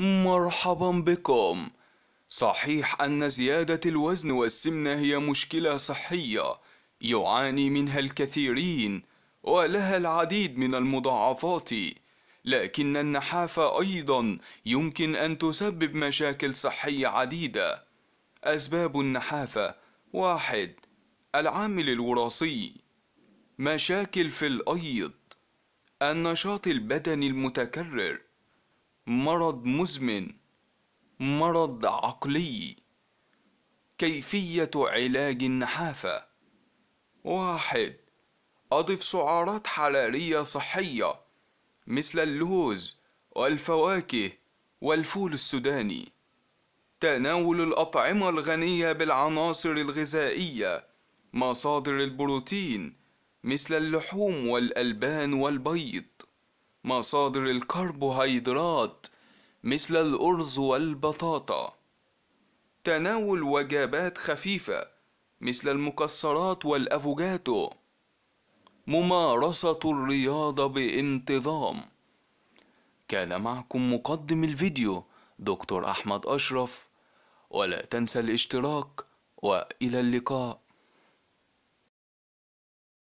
مرحبا بكم صحيح أن زيادة الوزن والسمنة هي مشكلة صحية يعاني منها الكثيرين ولها العديد من المضاعفات لكن النحافة أيضا يمكن أن تسبب مشاكل صحية عديدة أسباب النحافة واحد العامل الوراثي مشاكل في الأيض النشاط البدني المتكرر مرض مزمن مرض عقلي كيفية علاج النحافة واحد أضف سعرات حرارية صحية مثل اللوز والفواكه والفول السوداني تناول الأطعمة الغنية بالعناصر الغذائية مصادر البروتين مثل اللحوم والألبان والبيض مصادر الكربوهيدرات مثل الأرز والبطاطا تناول وجبات خفيفة مثل المكسرات والأفوكادو ممارسة الرياضة بانتظام كان معكم مقدم الفيديو دكتور أحمد أشرف ولا تنسى الاشتراك وإلى اللقاء